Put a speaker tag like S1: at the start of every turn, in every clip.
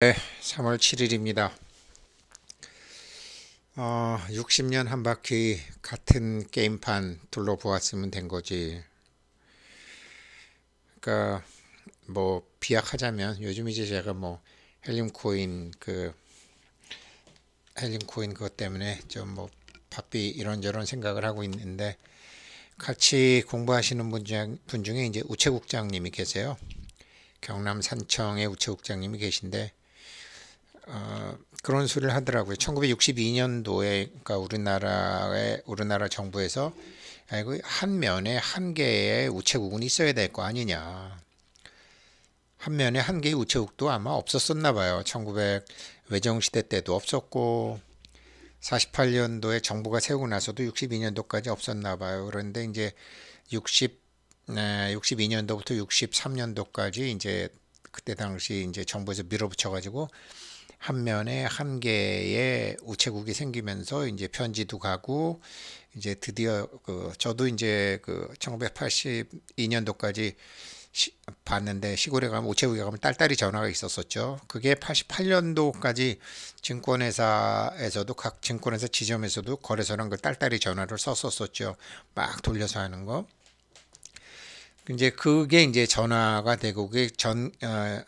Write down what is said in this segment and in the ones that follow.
S1: 네, 3월 7일입니다. 어, 60년 한 바퀴 같은 게임판 둘러보았으면 된 거지. 그러니까 뭐 비약하자면 요즘 이제 제가 뭐 헬륨 코인 그 헬륨 코인 그것 때문에 좀 뭐 바삐 이런저런 생각을 하고 있는데 같이 공부하시는 분, 중, 분 중에 이제 우체국장님이 계세요. 경남 산청의 우체국장님이 계신데 어, 그런 수를 하더라고요. 1962년도에 그러니까 우리나라의 우리나라 정부에서 아이고 한 면에 한 개의 우체국은 있어야 될 거 아니냐. 한 면에 한 개의 우체국도 아마 없었었나 봐요. 1900 외정 시대 때도 없었고 48년도에 정부가 세우고 나서도 62년도까지 없었나 봐요. 그런데 이제 60 네, 62년도부터 63년도까지 이제 그때 당시 이제 정부에서 밀어붙여 가지고 한 면에 한 개의 우체국이 생기면서 이제 편지도 가고 이제 드디어 그 저도 이제 그 1982년도까지 시, 봤는데 시골에 가면 우체국에 가면 딸딸이 전화가 있었었죠. 그게 88년도까지 증권회사에서도 각 증권회사 지점에서도 거래소랑 그 딸딸이 전화를 썼었었죠. 막 돌려서 하는 거. 이제 그게 이제 전화가 되고 그게 전 어,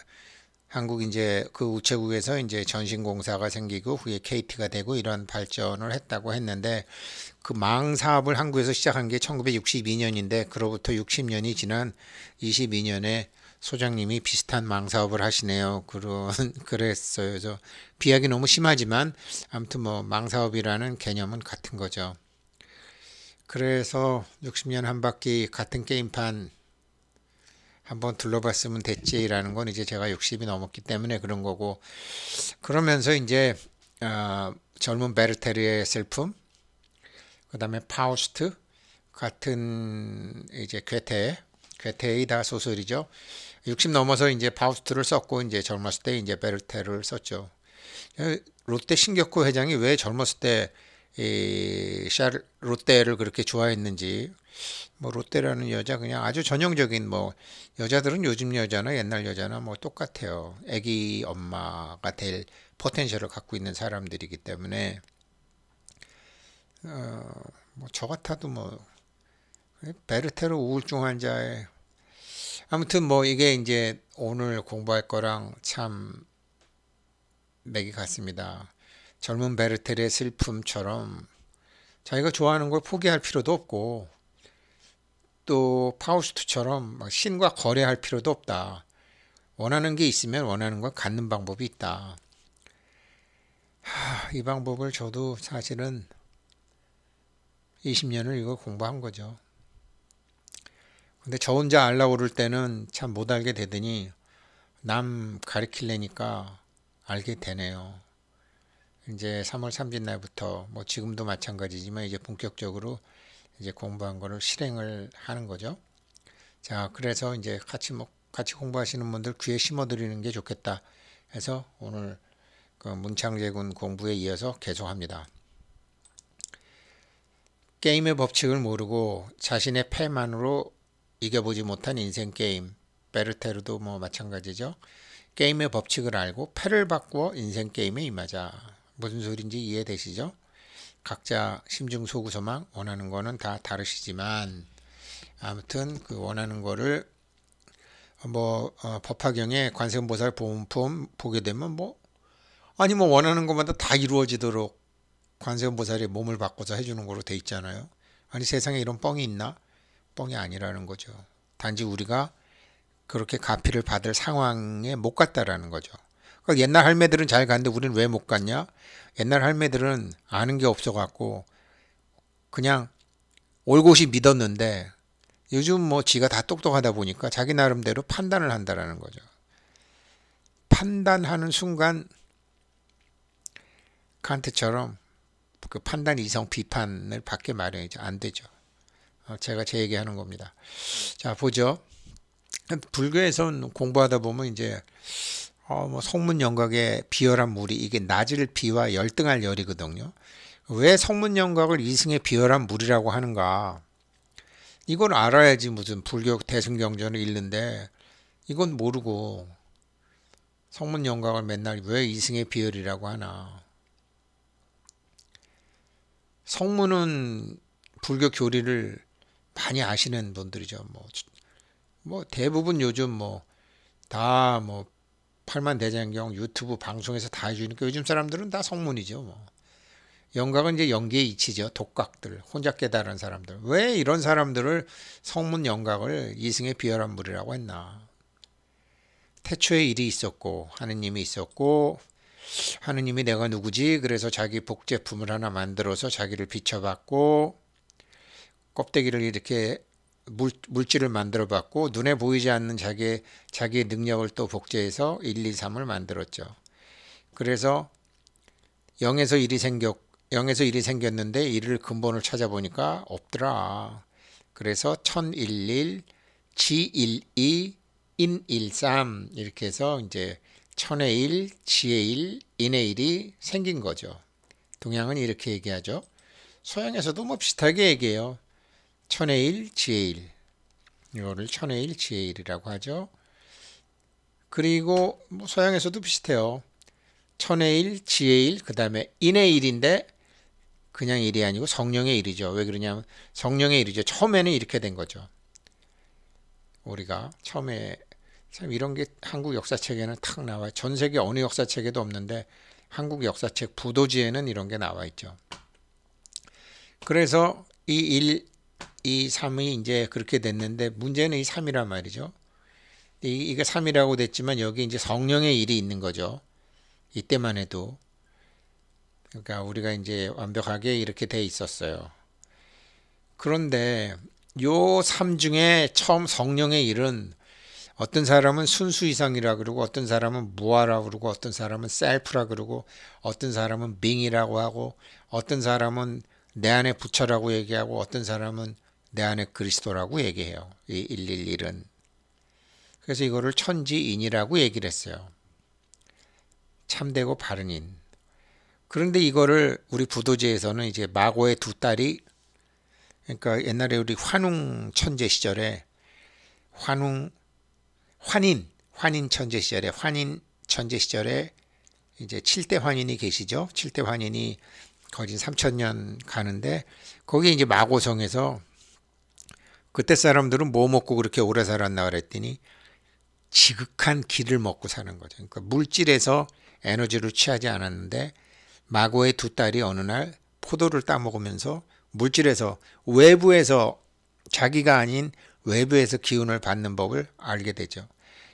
S1: 한국 이제 그 우체국에서 이제 전신공사가 생기고 후에 KT가 되고 이런 발전을 했다고 했는데 그 망 사업을 한국에서 시작한 게 1962년인데 그로부터 60년이 지난 22년에 소장님이 비슷한 망 사업을 하시네요. 그런 그랬어요. 그래서 비약이 너무 심하지만 아무튼 뭐 망 사업이라는 개념은 같은 거죠. 그래서 60년 한 바퀴 같은 게임판 한번 둘러봤으면 됐지라는 건 이제 제가 60이 넘었기 때문에 그런 거고 그러면서 이제 어, 젊은 베르테르의 슬픔 그다음에 파우스트 같은 이제 괴테 괴테의 다 소설이죠. 60 넘어서 이제 파우스트를 썼고 이제 젊었을 때 이제 베르테르를 썼죠. 어, 롯데 신격호 회장이 왜 젊었을 때이 롯데를 그렇게 좋아했는지 뭐 롯데라는 여자 그냥 아주 전형적인 뭐 여자들은 요즘 여자나 옛날 여자나 뭐 똑같아요. 아기 엄마가 될 포텐셜을 갖고 있는 사람들이기 때문에 어뭐 저 같아도 뭐 베르테르 우울증 환자에 아무튼 뭐 이게 이제 오늘 공부할 거랑 참 맥이 같습니다. 젊은 베르테르의 슬픔처럼 자기가 좋아하는 걸 포기할 필요도 없고 또 파우스트처럼 신과 거래할 필요도 없다. 원하는 게 있으면 원하는 걸 갖는 방법이 있다. 하, 이 방법을 저도 사실은 20년을 이거 공부한 거죠. 근데 저 혼자 알라 오를 때는 참 못 알게 되더니 남가르킬래니까 알게 되네요. 이제 3월 3일 날부터 뭐 지금도 마찬가지지만 이제 본격적으로 이제 공부한 거를 실행을 하는 거죠. 자, 그래서 이제 같이 뭐 같이 공부하시는 분들 귀에 심어드리는 게 좋겠다 해서 오늘 그 문창재군 공부에 이어서 계속합니다. 게임의 법칙을 모르고 자신의 패만으로 이겨보지 못한 인생 게임 베르테르도 뭐 마찬가지죠. 게임의 법칙을 알고 패를 바꾸어 인생 게임에 임하자. 무슨 소리인지 이해되시죠? 각자 심증 소구소망 원하는 거는 다 다르시지만 아무튼 그 원하는 거를 뭐 어, 법화경에 관세음보살 보험품 보게 되면 뭐 아니 뭐 원하는 것마다 다 이루어지도록 관세음보살이 몸을 바꿔서 해주는 거로 돼 있잖아요. 아니 세상에 이런 뻥이 있나? 뻥이 아니라는 거죠. 단지 우리가 그렇게 가피를 받을 상황에 못 갔다라는 거죠. 그러니까 옛날 할매들은 잘 갔는데 우리는 왜못 갔냐? 옛날 할매들은 아는 게 없어갖고 그냥 올곳이 믿었는데 요즘 뭐 지가 다 똑똑하다 보니까 자기 나름대로 판단을 한다라는 거죠. 판단하는 순간 칸트처럼 그 판단 이성 비판을 받게 마련이죠. 안 되죠. 어, 제가 제 얘기하는 겁니다. 자 보죠. 불교에선 공부하다 보면 이제 어, 뭐 성문 영각의 비열한 물이 이게 낮을 비와 열등할 열이거든요. 왜 성문 영각을 이승의 비열한 물이라고 하는가? 이건 알아야지 무슨 불교 대승경전을 읽는데 이건 모르고 성문 영각을 맨날 왜 이승의 비열이라고 하나? 성문은 불교 교리를 많이 아시는 분들이죠. 뭐, 뭐 대부분 요즘 뭐 다뭐 팔만 대장경 유튜브 방송에서 다 해주니까 요즘 사람들은 다 성문이죠. 뭐. 영각은 이제 연기의 이치죠. 독각들, 혼자 깨달은 사람들. 왜 이런 사람들을 성문 영각을 이승의 비열한 물이라고 했나. 태초에 일이 있었고 하느님이 있었고 하느님이 내가 누구지? 그래서 자기 복제품을 하나 만들어서 자기를 비춰봤고 껍데기를 이렇게 물, 물질을 만들어 봤고 눈에 보이지 않는 자기 자기의 능력을 또 복제해서 1, 2, 3을 만들었죠. 그래서 0에서 1이 생겼 0에서 1이 생겼는데 1을 근본을 찾아보니까 없더라. 그래서 1011, G12, 인13 이렇게 해서 이제 1000의 1, G의 1, 인의 1이 생긴 거죠. 동양은 이렇게 얘기하죠. 서양에서도 뭐 비슷하게 얘기해요. 천의 일, 지혜 일. 이거를 천의 일, 지혜 일이라고 하죠. 그리고 뭐 서양에서도 비슷해요. 천의 일, 지혜 일, 그 다음에 인의 일인데 그냥 일이 아니고 성령의 일이죠. 왜 그러냐면 성령의 일이죠. 처음에는 이렇게 된 거죠. 우리가 처음에 참 이런 게 한국 역사책에는 탁 나와요. 전 세계 어느 역사책에도 없는데 한국 역사책 부도지에는 이런 게 나와 있죠. 그래서 이 일, 이 3이 이제 그렇게 됐는데 문제는 이 3이란 말이죠. 이, 이게 3이라고 됐지만 여기 이제 성령의 일이 있는 거죠. 이때만 해도. 그러니까 우리가 이제 완벽하게 이렇게 돼 있었어요. 그런데 요3 중에 처음 성령의 일은 어떤 사람은 순수 이상이라 그러고 어떤 사람은 무아라 그러고 어떤 사람은 셀프라 그러고 어떤 사람은 빙이라고 하고 어떤 사람은 내 안에 부처라고 얘기하고 어떤 사람은 내 안에 그리스도라고 얘기해요. 이 111은. 그래서 이거를 천지인이라고 얘기를 했어요. 참되고 바른 인. 그런데 이거를 우리 부도제에서는 이제 마고의 두 딸이 그러니까 옛날에 우리 환웅 천재 시절에 환웅 환인 환인 천재 시절에 환인 천재 시절에 이제 칠대 환인이 계시죠. 칠대 환인이 거진 3천년 가는데 거기에 이제 마고성에서 그때 사람들은 뭐 먹고 그렇게 오래 살았나 그랬더니 지극한 기를 먹고 사는 거죠. 그러니까 물질에서 에너지를 취하지 않았는데 마고의 두 딸이 어느 날 포도를 따먹으면서 물질에서 외부에서 자기가 아닌 외부에서 기운을 받는 법을 알게 되죠.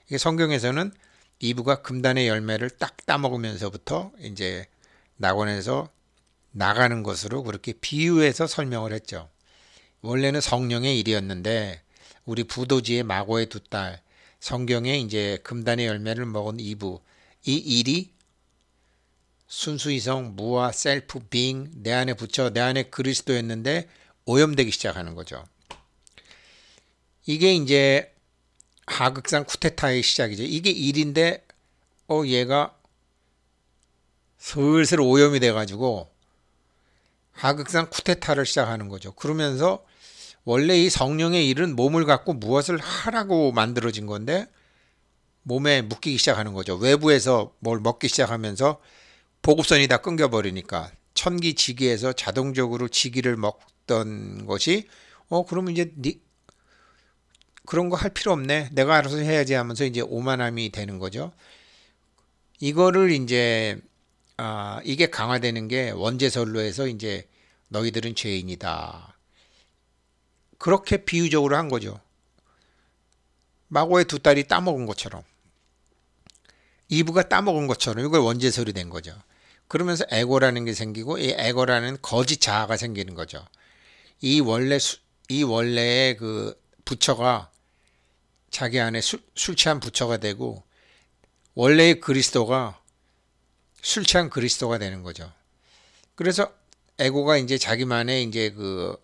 S1: 이게 성경에서는 이브가 금단의 열매를 딱 따먹으면서부터 이제 낙원에서 나가는 것으로 그렇게 비유해서 설명을 했죠. 원래는 성령의 일이었는데 우리 부도지의 마고의 두 딸, 성경에 이제 금단의 열매를 먹은 이부, 이 일이 순수이성, 무아, 셀프, 빙, 내 안에 붙여 내 안에 그리스도였는데 오염되기 시작하는 거죠. 이게 이제 하극상 쿠데타의 시작이죠. 이게 일인데 어 얘가 슬슬 오염이 돼가지고 하극상 쿠데타를 시작하는 거죠. 그러면서 원래 이 성령의 일은 몸을 갖고 무엇을 하라고 만들어진 건데 몸에 묶이기 시작하는 거죠. 외부에서 뭘 먹기 시작하면서 보급선이 다 끊겨버리니까 천기 지기에서 자동적으로 지기를 먹던 것이 어 그러면 이제 니, 그런 거 할 필요 없네. 내가 알아서 해야지 하면서 이제 오만함이 되는 거죠. 이거를 이제 아 이게 강화되는 게 원죄설로에서 이제 너희들은 죄인이다. 그렇게 비유적으로 한 거죠. 마고의 두 딸이 따먹은 것처럼 이브가 따먹은 것처럼 이걸 원죄설이 된 거죠. 그러면서 에고라는 게 생기고 이 에고라는 거짓 자아가 생기는 거죠. 이 원래 수, 이 원래의 그 부처가 자기 안에 술, 술 취한 부처가 되고 원래의 그리스도가 술 취한 그리스도가 되는 거죠. 그래서 에고가 이제 자기만의 이제 그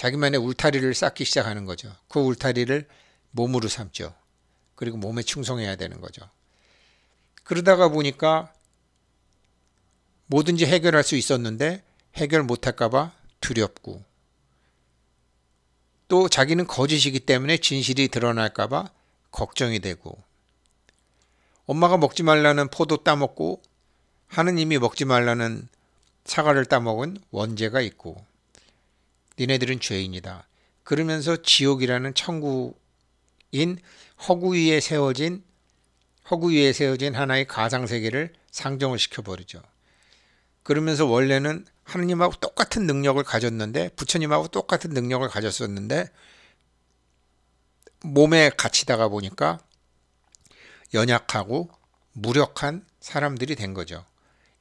S1: 자기만의 울타리를 쌓기 시작하는 거죠. 그 울타리를 몸으로 삼죠. 그리고 몸에 충성해야 되는 거죠. 그러다가 보니까 뭐든지 해결할 수 있었는데 해결 못할까봐 두렵고 또 자기는 거짓이기 때문에 진실이 드러날까봐 걱정이 되고 엄마가 먹지 말라는 포도 따먹고 하느님이 먹지 말라는 사과를 따먹은 원죄가 있고 니네들은 죄인이다. 그러면서 지옥이라는 천국인 허구 위에 세워진 허구 위에 세워진 하나의 가상 세계를 상정을 시켜 버리죠. 그러면서 원래는 하느님하고 똑같은 능력을 가졌는데 부처님하고 똑같은 능력을 가졌었는데 몸에 갇히다가 보니까 연약하고 무력한 사람들이 된 거죠.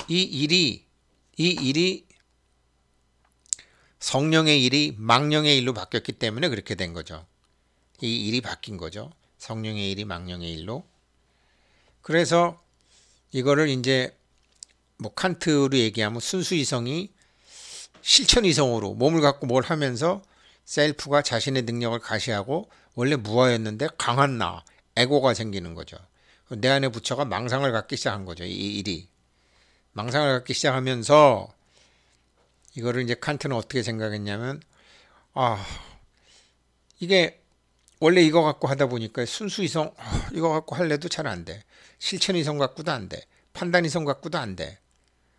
S1: 이 일이 이 일이 성령의 일이 망령의 일로 바뀌었기 때문에 그렇게 된 거죠. 이 일이 바뀐 거죠. 성령의 일이 망령의 일로. 그래서 이거를 이제 뭐 칸트로 얘기하면 순수이성이 실천이성으로 몸을 갖고 뭘 하면서 셀프가 자신의 능력을 가시하고 원래 무아였는데 강한 나, 에고가 생기는 거죠. 내 안에 부처가 망상을 갖기 시작한 거죠. 이 일이. 망상을 갖기 시작하면서 이거를 이제 칸트는 어떻게 생각했냐면 아 이게 원래 이거 갖고 하다 보니까 순수 이성 아, 이거 갖고 할래도 잘 안 돼. 실천 이성 갖고도 안 돼. 판단 이성 갖고도 안 돼.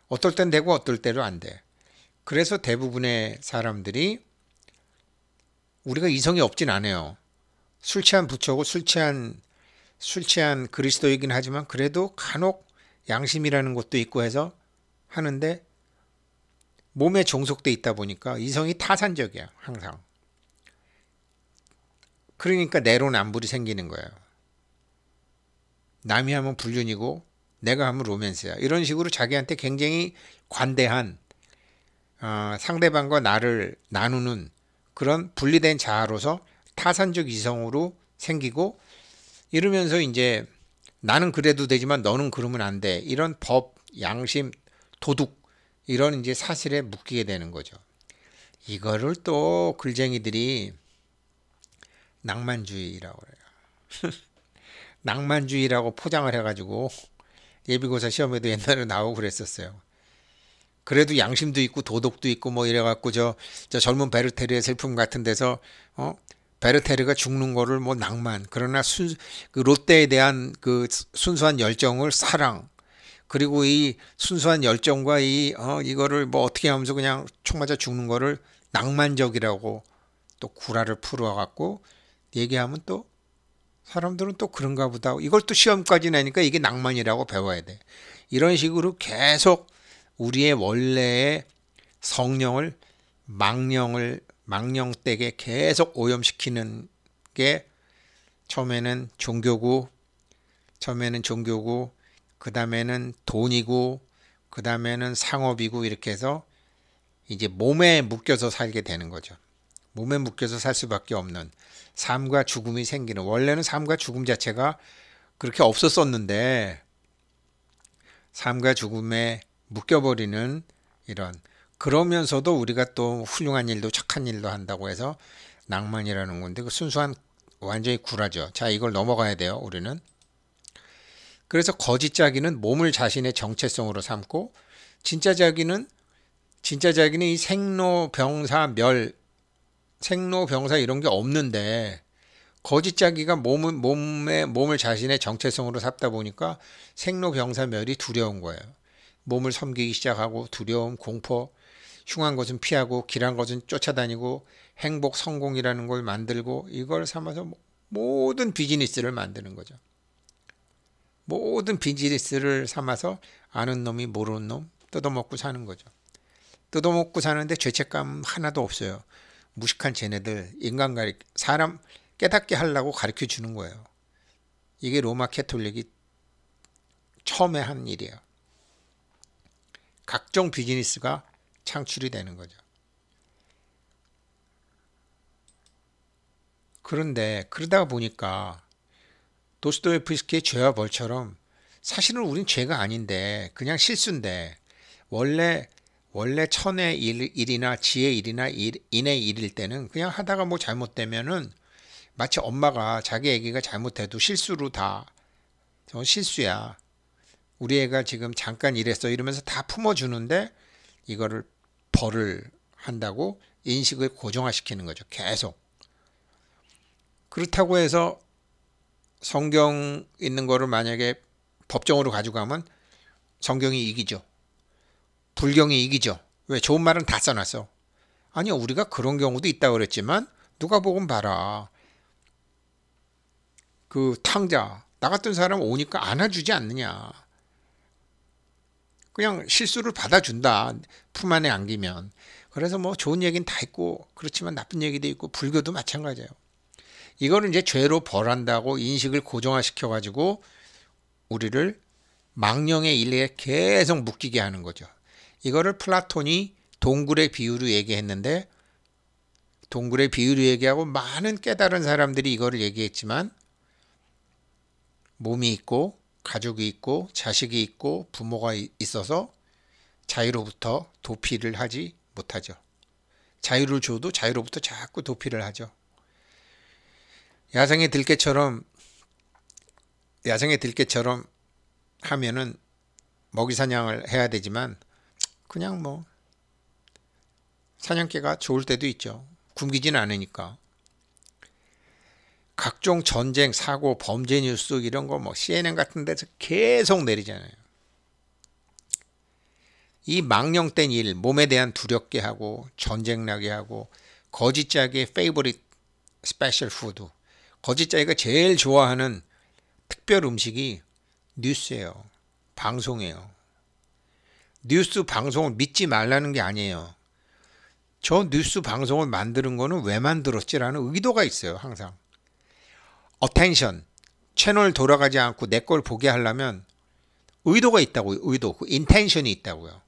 S1: 어떨 땐 되고 어떨 때로 안 돼. 그래서 대부분의 사람들이 우리가 이성이 없진 않아요. 술 취한 부처고 술 취한 술 취한 그리스도이긴 하지만 그래도 간혹 양심이라는 것도 있고 해서 하는데 몸에 종속돼 있다 보니까 이성이 타산적이야 항상. 그러니까 내로남불이 생기는 거예요. 남이 하면 불륜이고 내가 하면 로맨스야. 이런 식으로 자기한테 굉장히 관대한 어, 상대방과 나를 나누는 그런 분리된 자아로서 타산적 이성으로 생기고 이러면서 이제 나는 그래도 되지만 너는 그러면 안 돼. 이런 법, 양심, 도둑 이런 이제 사실에 묶이게 되는 거죠. 이거를 또 글쟁이들이 낭만주의라고 그래요. 낭만주의라고 포장을 해가지고 예비고사 시험에도 옛날에 나오고 그랬었어요. 그래도 양심도 있고 도덕도 있고 뭐 이래갖고 저, 저 젊은 베르테르의 슬픔 같은 데서 어 베르테르가 죽는 거를 뭐 낭만 그러나 순, 그 롯데에 대한 그 순수한 열정을 사랑 그리고 이 순수한 열정과 이 어, 이거를 뭐 어떻게 하면서 그냥 총 맞아 죽는 거를 낭만적이라고 또 구라를 풀어 갖고 얘기하면 또 사람들은 또 그런가 보다. 이걸 또 시험까지 내니까 이게 낭만이라고 배워야 돼. 이런 식으로 계속 우리의 원래의 성령을 망령을 망령댁에 계속 오염시키는 게 처음에는 종교고 처음에는 종교고 그 다음에는 돈이고 그 다음에는 상업이고 이렇게 해서 이제 몸에 묶여서 살게 되는 거죠. 몸에 묶여서 살 수밖에 없는 삶과 죽음이 생기는 원래는 삶과 죽음 자체가 그렇게 없었었는데 삶과 죽음에 묶여버리는 이런 그러면서도 우리가 또 훌륭한 일도 착한 일도 한다고 해서 낭만이라는 건데 그 순수한 완전히 구라죠. 자 이걸 넘어가야 돼요. 우리는 그래서 거짓 자기는 몸을 자신의 정체성으로 삼고 진짜 자기는 진짜 자기는 이 생로병사 멸 생로병사 이런 게 없는데 거짓 자기가 몸은 몸에 몸을 자신의 정체성으로 삼다 보니까 생로병사 멸이 두려운 거예요. 몸을 섬기기 시작하고 두려움, 공포, 흉한 것은 피하고 길한 것은 쫓아다니고 행복 성공이라는 걸 만들고 이걸 삼아서 모든 비즈니스를 만드는 거죠. 모든 비즈니스를 삼아서 아는 놈이 모르는 놈 뜯어먹고 사는 거죠. 뜯어먹고 사는데 죄책감 하나도 없어요. 무식한 쟤네들 인간 가리 사람 깨닫게 하려고 가르쳐 주는 거예요. 이게 로마 캐톨릭이 처음에 한 일이에요. 각종 비즈니스가 창출이 되는 거죠. 그런데 그러다 보니까 도스토예프스키의 죄와 벌처럼 사실은 우린 죄가 아닌데 그냥 실수인데 원래 원래 천의 일, 일이나 지의 일이나 일, 인의 일일 때는 그냥 하다가 뭐 잘못되면은 마치 엄마가 자기 애기가 잘못해도 실수로 다 저건 어, 실수야. 우리 애가 지금 잠깐 이랬어 이러면서 다 품어주는데 이거를 벌을 한다고 인식을 고정화시키는 거죠. 계속. 그렇다고 해서 성경 있는 거를 만약에 법정으로 가져가면 성경이 이기죠. 불경이 이기죠. 왜 좋은 말은 다 써놨어. 아니요 우리가 그런 경우도 있다 그랬지만 누가 보면 봐라. 그 탕자 나 같은 사람 오니까 안아주지 않느냐. 그냥 실수를 받아준다. 품 안에 안기면. 그래서 뭐 좋은 얘기는 다 있고 그렇지만 나쁜 얘기도 있고 불교도 마찬가지예요. 이거를 이제 죄로 벌한다고 인식을 고정화시켜 가지고 우리를 망령의 일에 계속 묶이게 하는 거죠. 이거를 플라톤이 동굴의 비유로 얘기했는데 동굴의 비유로 얘기하고 많은 깨달은 사람들이 이거를 얘기했지만 몸이 있고 가족이 있고 자식이 있고 부모가 있어서 자유로부터 도피를 하지 못하죠. 자유를 줘도 자유로부터 자꾸 도피를 하죠. 야생의 들깨처럼 야생의 들깨처럼 하면은 먹이 사냥을 해야 되지만 그냥 뭐 사냥개가 좋을 때도 있죠. 굶기진 않으니까. 각종 전쟁, 사고, 범죄 뉴스 이런 거 뭐 CNN 같은 데서 계속 내리잖아요. 이 망령된 일, 몸에 대한 두렵게 하고 전쟁 나게 하고 거짓 자기의 페이보릿 스페셜 푸드 거짓자기가 제일 좋아하는 특별 음식이 뉴스예요. 방송이에요. 뉴스 방송을 믿지 말라는 게 아니에요. 저 뉴스 방송을 만드는 거는 왜 만들었지라는 의도가 있어요, 항상. 어텐션, 채널 돌아가지 않고 내 걸 보게 하려면 의도가 있다고요, 의도. 인텐션이 있다고요.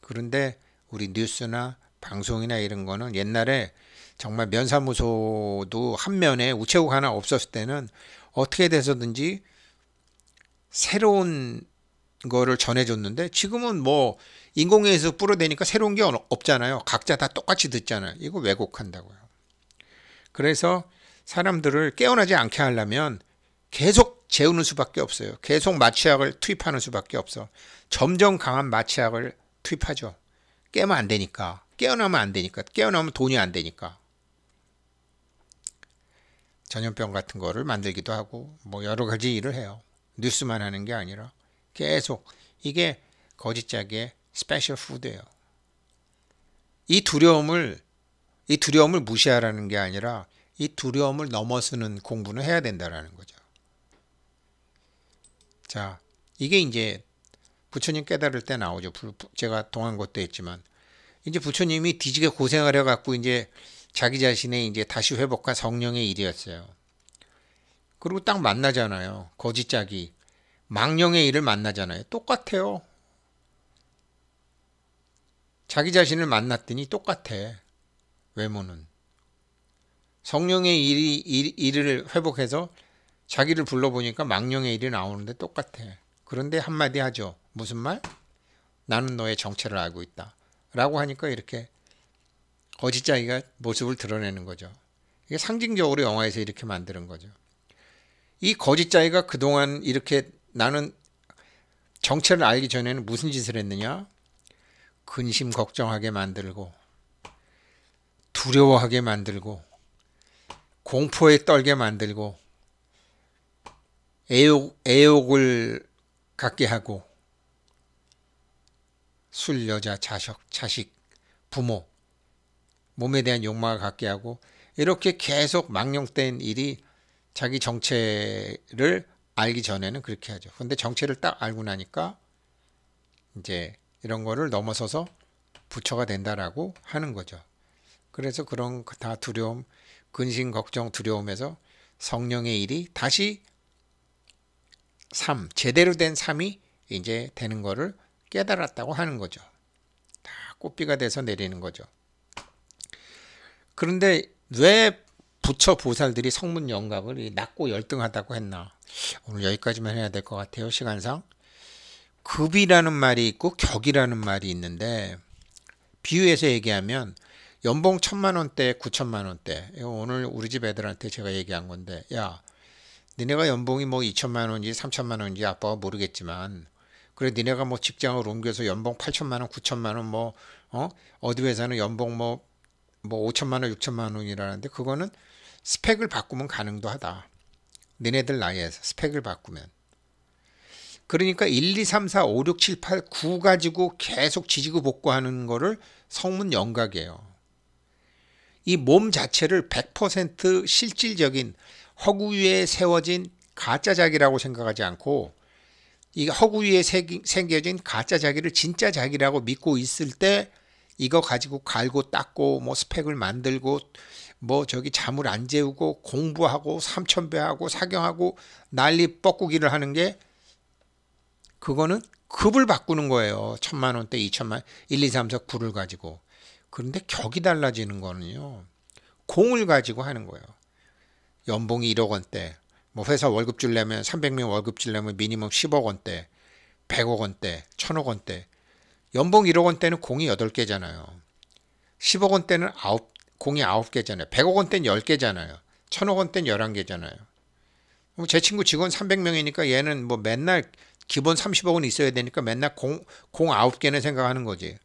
S1: 그런데 우리 뉴스나 방송이나 이런 거는 옛날에 정말 면사무소도 한 면에 우체국 하나 없었을 때는 어떻게 돼서든지 새로운 거를 전해줬는데 지금은 뭐 인공위에서 뿌려대니까 새로운 게 없잖아요. 각자 다 똑같이 듣잖아요. 이거 왜곡한다고요. 그래서 사람들을 깨어나지 않게 하려면 계속 재우는 수밖에 없어요. 계속 마취약을 투입하는 수밖에 없어. 점점 강한 마취약을 투입하죠. 깨면 안 되니까. 깨어나면 안 되니까. 깨어나면 돈이 안 되니까. 전염병 같은 거를 만들기도 하고 뭐 여러 가지 일을 해요. 뉴스만 하는 게 아니라 계속 이게 거짓작의 스페셜 푸드예요. 이 두려움을 이 두려움을 무시하라는 게 아니라 이 두려움을 넘어서는 공부는 해야 된다라는 거죠. 자, 이게 이제 부처님 깨달을 때 나오죠. 제가 동안 것도 했지만 이제 부처님이 뒤지게 고생을 해갖고 이제 자기 자신의 이제 다시 회복한 성령의 일이었어요. 그리고 딱 만나잖아요. 거짓 자기. 망령의 일을 만나잖아요. 똑같아요. 자기 자신을 만났더니 똑같아. 외모는. 성령의 일이, 일, 일을 회복해서 자기를 불러보니까 망령의 일이 나오는데 똑같아. 그런데 한마디 하죠. 무슨 말? 나는 너의 정체를 알고 있다. 라고 하니까 이렇게 어짓자기가 모습을 드러내는 거죠. 이게 상징적으로 영화에서 이렇게 만드는 거죠. 이거짓자기가 그동안 이렇게 나는 정체를 알기 전에는 무슨 짓을 했느냐? 근심 걱정하게 만들고 두려워하게 만들고 공포에 떨게 만들고 애욕, 애욕을 갖게 하고 술, 여자, 자식, 자식, 부모 몸에 대한 욕망을 갖게 하고 이렇게 계속 망령된 일이 자기 정체를 알기 전에는 그렇게 하죠. 근데 정체를 딱 알고 나니까 이제 이런 거를 넘어서서 부처가 된다라고 하는 거죠. 그래서 그런 그 다 두려움, 근심, 걱정, 두려움에서 성령의 일이 다시 삶, 제대로 된 삶이 이제 되는 거를 깨달았다고 하는 거죠. 다 꽃비가 돼서 내리는 거죠. 그런데 왜 부처 보살들이 성문 영갑을 낮고 열등하다고 했나? 오늘 여기까지만 해야 될 것 같아요. 시간상. 급이라는 말이 있고 격이라는 말이 있는데 비유해서 얘기하면 연봉 천만 원대, 구천만 원대. 오늘 우리 집 애들한테 제가 얘기한 건데, 야, 니네가 연봉이 뭐 이천만 원인지 삼천만 원인지 아빠가 모르겠지만, 그래 니네가 뭐 직장을 옮겨서 연봉 팔천만 원, 구천만 원, 뭐 어? 어디 회사는 연봉 뭐뭐 5천만 원, 6천만 원이라는데 그거는 스펙을 바꾸면 가능도 하다. 너네들 나이에서 스펙을 바꾸면. 그러니까 1, 2, 3, 4, 5, 6, 7, 8, 9 가지고 계속 지지고 복구하는 거를 성문 영각이에요. 이 몸 자체를 100% 실질적인 허구 위에 세워진 가짜작이라고 생각하지 않고 이 허구 위에 생겨진 가짜자기를 진짜자기라고 믿고 있을 때 이거 가지고 갈고 닦고 뭐 스펙을 만들고 뭐 저기 잠을 안 재우고 공부하고 삼천배하고 사경하고 난리 뻐꾸기를 하는 게 그거는 급을 바꾸는 거예요. 천만 원대, 이천만, 일, 이, 삼, 사, 구를 가지고. 그런데 격이 달라지는 거는요. 공을 가지고 하는 거예요. 연봉이 1억 원대, 뭐 회사 월급 줄려면 300명 월급 줄려면 미니멈 10억 원대, 100억 원대, 1000억 원대. 연봉 1억 원대는 공이 8개잖아요. 10억 원대는 9, 공이 9개잖아요. 100억 원대는 10개잖아요. 1000억 원대는 11개잖아요. 뭐 제 친구 직원 300명이니까 얘는 뭐 맨날 기본 30억 원 있어야 되니까 맨날 공, 공 9개는 생각하는 거지.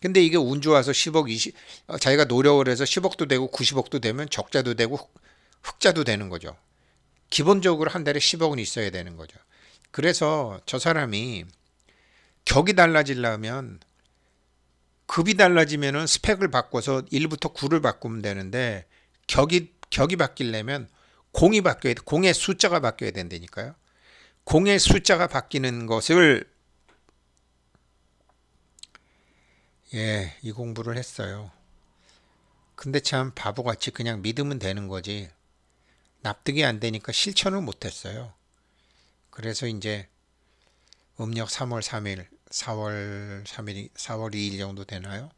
S1: 근데 이게 운 좋아서 10억, 20, 어, 자기가 노력을 해서 10억도 되고 90억도 되면 적자도 되고 흑자도 되는 거죠. 기본적으로 한 달에 10억은 있어야 되는 거죠. 그래서 저 사람이 격이 달라지려면 급이 달라지면은 스펙을 바꿔서 1부터 9를 바꾸면 되는데 격이 격이 바뀌려면 공이 바뀌어야 돼. 공의 숫자가 바뀌어야 된다니까요. 공의 숫자가 바뀌는 것을 예, 이 공부를 했어요. 근데 참 바보같이 그냥 믿으면 되는 거지. 납득이 안 되니까 실천을 못 했어요. 그래서 이제 음력 3월 3일 4월 3일, 4월 2일 정도 되나요?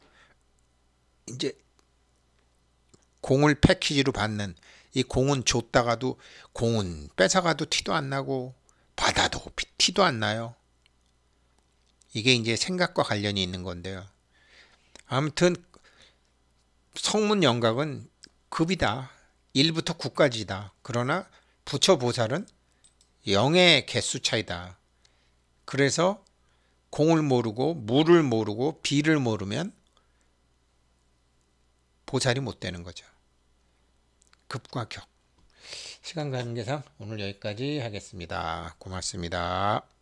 S1: 이제 공을 패키지로 받는 이 공은 줬다가도 공은 뺏어가도 티도 안 나고 받아도 티도 안 나요. 이게 이제 생각과 관련이 있는 건데요. 아무튼 성문 영각은 급이다. 1부터 9까지다. 그러나 부처 보살은 0의 개수 차이다. 그래서 공을 모르고 물을 모르고 비를 모르면 보살이 못 되는 거죠. 급과 격. 시간 관계상 오늘 여기까지 하겠습니다. 고맙습니다.